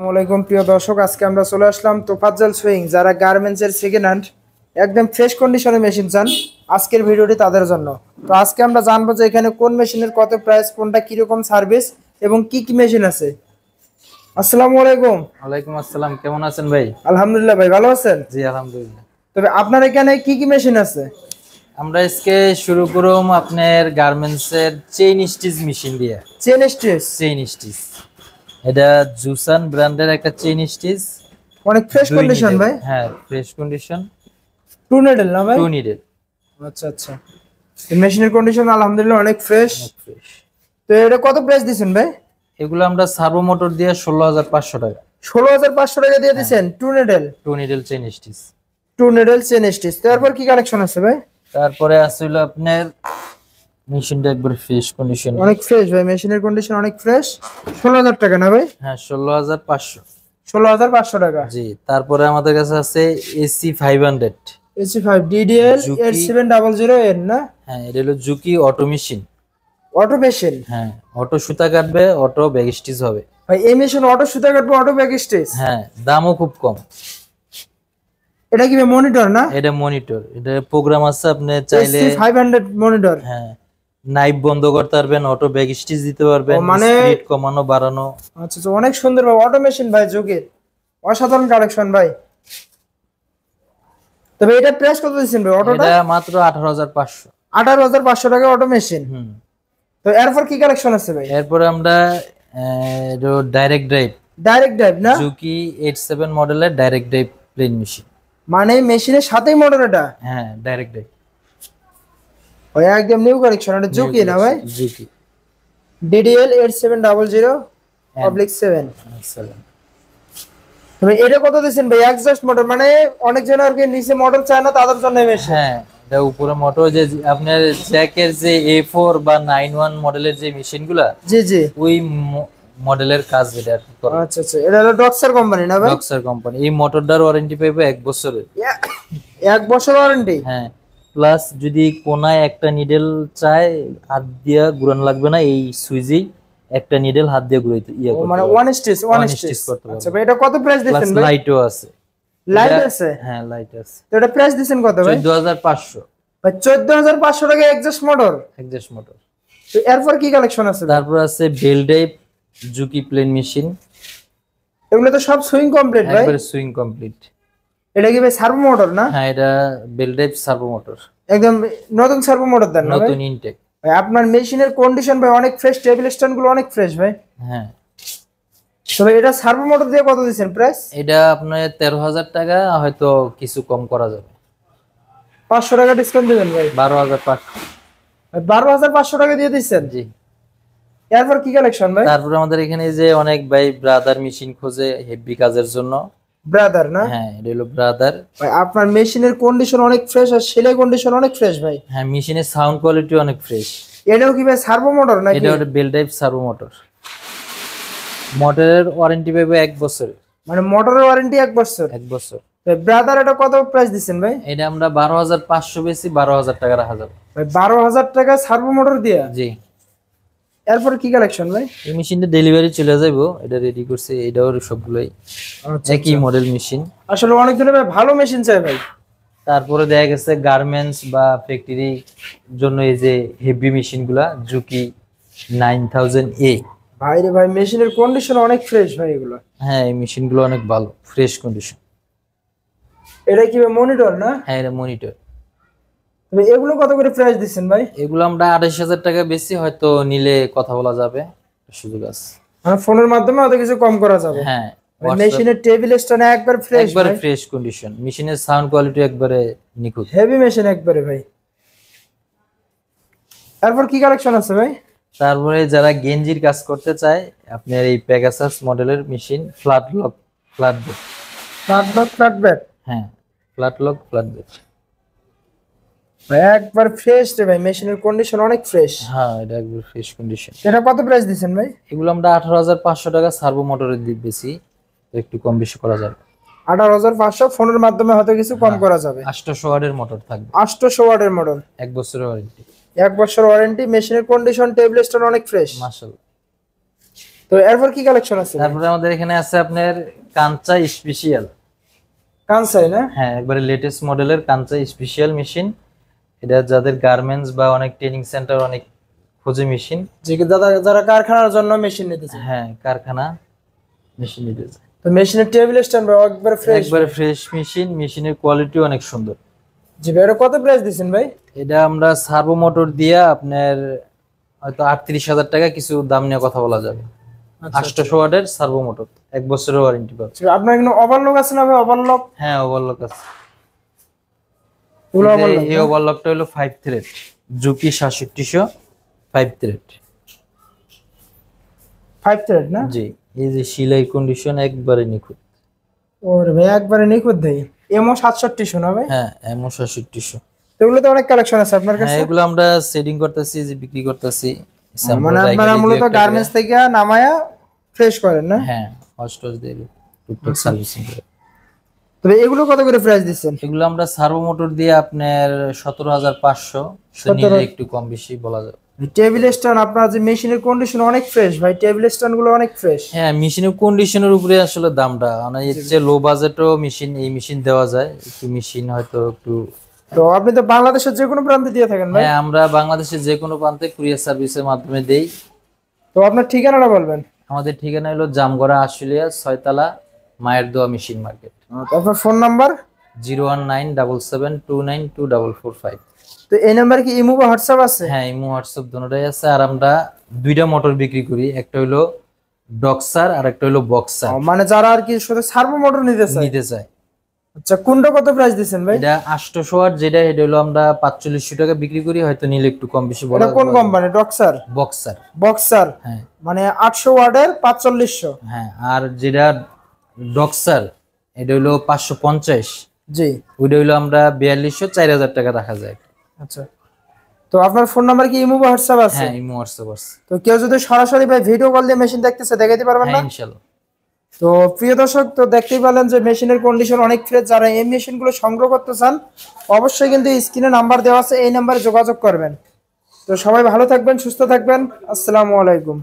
আসসালামাইকুম প্রিয় দর্শক আজকে আমরা চলে আসলাম তোফাজ্জাল সুইং যারা গার্মেন্টসের সেকেন্ড হ্যান্ড একদম ফ্রেশ কন্ডিশনে মেশিন চান আজকের ভিডিওটি তাদের জন্য তো আজকে আমরা জানবো যে এখানে কোন মেশিনের কত প্রাইস কোনটা কীরকম সার্ভিস এবং কি কি মেশিন আছে আসসালামু আলাইকুম ওয়ালাইকুম আসসালাম কেমন আছেন ভাই আলহামদুলিল্লাহ ভাই ভালো আছেন জি আলহামদুলিল্লাহ তবে আপনার এখানে কি কি মেশিন আছে আমরা আজকে শুরু করুম আপনার গার্মেন্টসের চেইন স্টিচ মেশিন দিয়ে চেইন স্টিচ চেইন স্টিচ এটা জুসান ব্র্যান্ডের একটা চেইন স্টিচ অনেক ফ্রেশ কন্ডিশন ভাই হ্যাঁ ফ্রেশ কন্ডিশন টু নিডল না ভাই টু নিডল আচ্ছা আচ্ছা মেশিনের কন্ডিশন আলহামদুলিল্লাহ অনেক ফ্রেশ ফ্রেশ তো এটা কত প্রাইস দিছেন ভাই এগুলো আমরা সার্ভো মোটর দিয়ে ষোলো হাজার পাঁচশো টাকা ষোলো হাজার পাঁচশো টাকা দিয়ে দিচ্ছেন two needle two needle chain stitch two needle chain stitch তারপর কি কালেকশন আছে ভাই তারপরে হলো আপনার মেশিনটা একবার ফ্রেশ কন্ডিশন অনেক ফ্রেশ ভাই মেশিনের কন্ডিশন অনেক ফ্রেশ 16000 টাকা না ভাই হ্যাঁ 16500 16500 টাকা জি তারপরে আমাদের কাছে আছে এসি 500 এসি 5 ডিডিএল 8700 এর না হ্যাঁ এটা হলো Juki auto machine auto machine হ্যাঁ অটো সুতা কাটবে অটো ব্যাগ স্টিচ হবে ভাই এই মেশিন অটো সুতা কাটবে অটো ব্যাগ স্টিচ হ্যাঁ দামও খুব কম এটা কি মনিটর না এটা মনিটর এটা প্রোগ্রাম আছে আপনি চাইলে 500 মনিটর হ্যাঁ নাইফ বন্ধ করতে পারবেন অটো ব্যাগ স্টিচ দিতে পারবেন মানে স্পিড কমানো বাড়ানো আচ্ছা তো আচ্ছা, অনেক সুন্দর ভাই অটোমেশন ভাই যুগের অসাধারণ কালেকশন ভাই তবে এটা প্রাইস কত দিচ্ছেন ভাই অটোটা এটা মাত্র 18500 18500 টাকা অটোমেশন হুম তো এরপর কি কালেকশন আছে ভাই এরপর আমরা ডাইরেক্ট ড্রাইভ ডাইরেক্ট ড্রাইভ না জুকি 87 মডেলের ডাইরেক্ট ড্রাইভ প্লেন মেশিন মানে মেশিনের সাথেই মডেল এটা হ্যাঁ ডাইরেক্ট ড্রাইভ ভাই একদম নিউ কালেকশন এটা জুকি না ভাই জুকি ডিডিএল 8700 অবলিক 7 তবে এটা কত দিছেন ভাই এক্সস্ট মোটর মানে অনেক জন আর কি নিচে মোটর চায় না তাদের জন্য বেশি হ্যাঁ এটা উপরে মোটর যে আপনার জ্যাকের যে A4 বা 91 মডেলের যে মেশিনগুলো জি জি ওই মডেলের কাজ এটা আচ্ছা আচ্ছা এটা হলো ডক্সার কোম্পানি না ভাই ডক্সার কোম্পানি এই মোটরটার ওয়ারেন্টি পাবে এক বছরের এক বছর ওয়ারেন্টি হ্যাঁ প্লাস যদি কোনায় একটা নিডেল চায় হাত দিয়া ঘুরান লাগবে না এই সুইজেই একটা নিডেল হাত দিয়ে ঘুরাইতে ইয়া করতে মানে ওয়ান স্টিচ ওয়ান স্টিচ করতে পারবে আচ্ছা ভাই এটা কত প্রাইস দিবেন ভাই লাইটও আছে লাইট আছে হ্যাঁ লাইট আছে তো এটা প্রাইস দিবেন কত ভাই 14500 ভাই 14500 টাকা এক্সজাস্ট মোটর এক্সজাস্ট মোটর তো এরপর কি কালেকশন আছে তারপর আছে bell type Juki plain machine এগুলো তো সব সুইং কমপ্লিট ভাই একবারে সুইং কমপ্লিট এটা কি ভাই সার্ভো মোটর না হ্যাঁ এটা বেল ড্রাইভ সার্ভো মোটর একদম নতুন সার্ভো মোটর দেন নতুন ইনটেক ভাই আপনার মেশিনের কন্ডিশন ভাই অনেক ফ্রেশ টেবিল স্ট্যান্ড গুলো অনেক ফ্রেশ ভাই হ্যাঁ তবে এটা সার্ভো মোটর দিয়ে কত দিবেন প্রাইস এটা আপনার তেরো হাজার টাকা হয়তো কিছু কম করা যাবে পাঁচশো টাকা ডিসকাউন্ট দিবেন ভাই বারো হাজার বারো হাজার পাঁচশো টাকা দিয়ে দিচ্ছেন জি এরপর কি কালেকশন ভাই তারপর আমাদের এখানে যে অনেক ভাই ব্রাদার মেশিন খোঁজে হেভি কাজের জন্য ব্রাদার না হ্যাঁ এটা ব্রাদার ভাই আপনার মেশিনের কন্ডিশন অনেক ফ্রেশ আর সেলাই কন্ডিশন অনেক ফ্রেশ ভাই হ্যাঁ মেশিনের সাউন্ড কোয়ালিটি অনেক ফ্রেশ এটাও কি ভাই সার্ভো মোটর নাকি এটা হলো বেল টাইপ সার্ভো মোটর মোটরের ওয়ারেন্টি পাবে এক বছর মানে মোটরের ওয়ারেন্টি এক বছর এক বছর ব্রাদার এটা কত প্রাইস দিচ্ছেন ভাই এটা আমরা বারো হাজার পাঁচশো বেশি বারো হাজার টাকার হাজার ভাই বারো হাজার টাকা সার্ভো মোটর দিয়ে জি এরপরে কি কালেকশন ভাই এই মেশিনটা ডেলিভারি চলে যাইবো এটা রেডি করছে এটাও সবগুলোই আচ্ছা, একই মডেল আচ্ছা। মেশিন আসলে অনেক ধরে ভাই ভালো মেশিন চাই ভাই তারপরে দেখা গেছে গার্মেন্টস বা ফ্যাক্টরি জন্য এই যে হেভি মেশিনগুলা জুকি 9000 এ ভাই রে ভাই মেশিনের কন্ডিশন অনেক ফ্রেশ ভাই এগুলো হ্যাঁ এই মেশিনগুলো অনেক ভালো ফ্রেশ কন্ডিশন এটা কি মনিটর না হ্যাঁ এটা মনিটর এগুলো কত করে প্রাইস দিচ্ছেন ভাই এগুলো আমরা আড়াইশ হাজার টাকা বেশি হয়তো নিলে কথা বলা যাবে সুযোগ আছে মানে ফোনের মাধ্যমে হয়তো কিছু কম করা যাবে হ্যাঁ মেশিনের টেবিল স্টোন একবার ফ্রেশ একবার ফ্রেশ কন্ডিশন মেশিনের সাউন্ড কোয়ালিটি একবারে নিখুঁত হেভি মেশিন একবারে ভাই তারপর কি কালেকশন আছে ভাই তারপরে যারা গেঞ্জির কাজ করতে চায় আপনার এই প্যাগাসাস মডেলের machine flat lock flat back flat lock flat back হ্যাঁ ফ্ল্যাট লক ফ্ল্যাট ব্যাক একবার ফ্রেশ রে ভাই মেশিনের কন্ডিশন অনেক ফ্রেশ হ্যাঁ এটা একবার ফ্রেশ কন্ডিশন এটা কত প্রাইস দিবেন ভাই এগুলো আমরা 18500 টাকা সার্ভো মোটরের দিয়ে বেশি একটু কম বেশি করা যাবে 18500 ফোনের মাধ্যমে হয়তো কিছু কম হ্যাঁ, করা যাবে 800 ওয়াটের মোটর থাকবে 800 ওয়াটের মোটর এক বছরের ওয়ারেন্টি এক বছর ওয়ারেন্টি মেশিনের কন্ডিশন টেবলেটটা অনেক ফ্রেশ মাশাআল্লাহ তো এরপর কি কালেকশন আছে তারপরে আমাদের এখানে আছে আপনার কাঞ্চা স্পেশাল কাঞ্চাই না হ্যাঁ একবারে লেটেস্ট মডেলের কাঞ্চা স্পেশাল মেশিন এটা যাদের গার্মেন্টস বা অনেক ট্রেনিং সেন্টার অনেক খোঁজে মেশিন যারা কারখানার জন্য মেশিন নিতেছে হ্যাঁ কারখানা মেশিন নিতেছে তো মেশিনের টেবিল স্ট্যান্ড ভাই একবার ফ্রেশ একবার ফ্রেশ মেশিন মেশিনের কোয়ালিটি অনেক সুন্দর জি ভাই এটা কত প্রাইস দিছেন ভাই এটা আমরা সার্ভো মোটর দিয়ে আপনার হয়তো আটত্রিশ হাজার টাকা কিছু দাম নিয়ে কথা বলা যাবে আচ্ছা, আচ্ছা। আটশো ওয়াটের সার্ভো মোটর এক বছরের ওয়ারেন্টি পাবে আপনার এখানে ওভারলক আছে না ভাই ওভারলক হ্যাঁ ওভারলক আছে এই এগুলো হ্যাঁ, তো অনেক আছে আপনার কাছে হ্যাঁ, আমরা সেডিং যে বিক্রি মানে মূলত গার্মেন্টস থেকে নামায়া ফ্রেশ করেন না হ্যাঁ দিয়ে সার্ভিসিং করে তবে এগুলো কত করে প্রাইস দিচ্ছেন এগুলো আমরা সার্ভো মোটর দিয়ে আপনার সতেরো হাজার পাঁচশো একটু কম বেশি বলা যাবে টেবিল স্ট্যান্ড আপনার যে মেশিনের কন্ডিশন অনেক ফ্রেশ ভাই টেবিল স্ট্যান্ড গুলো অনেক ফ্রেশ হ্যাঁ মেশিনের কন্ডিশনের উপরে আসলে দামটা মানে এর চেয়ে লো বাজেটও মেশিন এই মেশিন দেওয়া যায় একটু মেশিন হয়তো একটু তো আপনি তো বাংলাদেশের যে কোনো প্রান্তে দিয়ে থাকেন ভাই হ্যাঁ, আমরা বাংলাদেশের যে কোনো প্রান্তে কুরিয়ার সার্ভিসের মাধ্যমে দেই তো আপনার ঠিকানাটা বলবেন আমাদের ঠিকানা হলো জামগড়া আশুলিয়া ছয়তলা মায়ের দোয়া মেশিন মার্কেট তারপর phone number zero one nine double seven two nine two double four five তো এই নাম্বার কি ইমো বা হোয়াটসঅ্যাপ আছে হ্যাঁ ইমো হোয়াটসঅ্যাপ দুটোই আছে আর আমরা দুইটা মোটর বিক্রি করি একটা হলো ডক্সার আর একটা হলো বক্সার মানে যারা আর কি শুধু সার্ভো মোটর নিতে চায় নিতে চায় আচ্ছা কোনটা কত প্রাইস দিবেন ভাই এটা 800 আর যেটা এটা হলো আমরা 4500 টাকা বিক্রি করি হয়তো নিলে একটু কম বেশি বলা কোন কোম্পানি ডক্সার বক্সার বক্সার হ্যাঁ মানে 800 ওয়াটের 4500 হ্যাঁ আর যেটা ডক্সার এটা হলো পাঁচশো পঞ্চাশ জি ওইটা হলো আমরা বিয়াল্লিশশো চার হাজার টাকা রাখা যায় আচ্ছা তো আপনার ফোন নাম্বার কি ইমো হোয়াটসঅ্যাপ আছে হ্যাঁ ইমো হোয়াটসঅ্যাপ আছে তো কেউ যদি সরাসরি ভাই ভিডিও কল দিয়ে মেশিন দেখতেছে দেখাতে পারবেন না হ্যাঁ, ইনশাআল্লাহ তো প্রিয় দর্শক তো দেখতেই পেলেন যে মেশিনের কন্ডিশন অনেক ফ্রেশ যারা এই মেশিনগুলো সংগ্রহ করতে চান অবশ্যই কিন্তু স্ক্রিনে নাম্বার দেওয়া আছে এই নাম্বারে যোগাযোগ করবেন তো সবাই ভালো থাকবেন সুস্থ থাকবেন আসসালামু আলাইকুম